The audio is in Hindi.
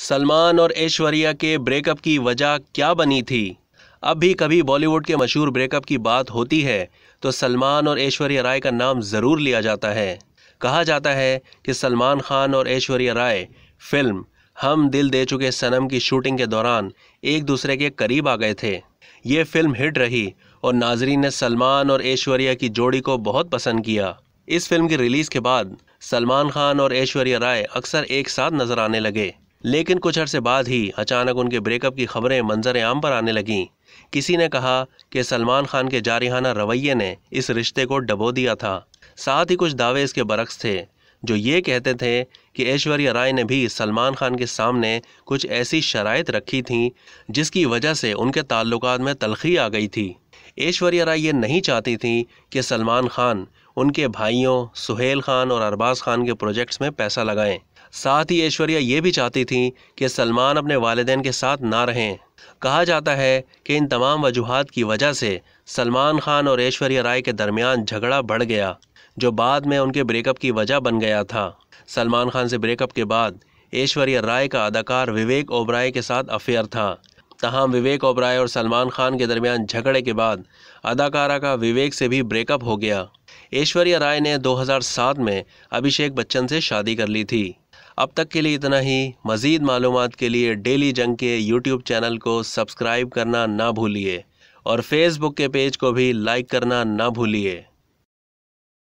सलमान और ऐश्वर्या के ब्रेकअप की वजह क्या बनी थी अब भी कभी बॉलीवुड के मशहूर ब्रेकअप की बात होती है तो सलमान और ऐश्वर्या राय का नाम ज़रूर लिया जाता है कहा जाता है कि सलमान खान और ऐश्वर्या राय फिल्म हम दिल दे चुके सनम की शूटिंग के दौरान एक दूसरे के करीब आ गए थे ये फिल्म हिट रही और नाजरीन ने सलमान और ऐश्वर्या की जोड़ी को बहुत पसंद किया इस फिल्म की रिलीज़ के बाद सलमान खान और ऐश्वर्या राय अक्सर एक साथ नज़र आने लगे लेकिन कुछ अरसे बाद ही अचानक उनके ब्रेकअप की खबरें मंजर आम पर आने लगीं किसी ने कहा कि सलमान खान के जारिहाना रवैये ने इस रिश्ते को डबो दिया था साथ ही कुछ दावे इसके बरक्स थे जो ये कहते थे कि ऐश्वर्या राय ने भी सलमान खान के सामने कुछ ऐसी शराय रखी थी जिसकी वजह से उनके ताल्लुक में तलखी आ गई थी ऐश्वर्या राय ये नहीं चाहती थी कि सलमान खान उनके भाइयों सुहेल खान और अरबाज खान के प्रोजेक्ट्स में पैसा लगाएं साथ ही ऐश्वर्या ये भी चाहती थी कि सलमान अपने वालदेन के साथ ना रहें कहा जाता है कि इन तमाम वजूहत की वजह से सलमान खान और ऐश्वर्या राय के दरमियान झगड़ा बढ़ गया जो बाद में उनके ब्रेकअप की वजह बन गया था सलमान खान से ब्रेकअप के बाद ऐश्वर्या राय का अदाकार विवेक ओबराय के साथ अफेयर था तहम विवेक ओबराय और सलमान खान के दरमियान झगड़े के बाद अदाकारा का विवेक से भी ब्रेकअप हो गया ऐश्वर्या राय ने 2007 में अभिषेक बच्चन से शादी कर ली थी अब तक के लिए इतना ही मज़ीद मालूम के लिए डेली जंग के यूट्यूब चैनल को सब्सक्राइब करना ना भूलिए और फेसबुक के पेज को भी लाइक करना ना भूलिए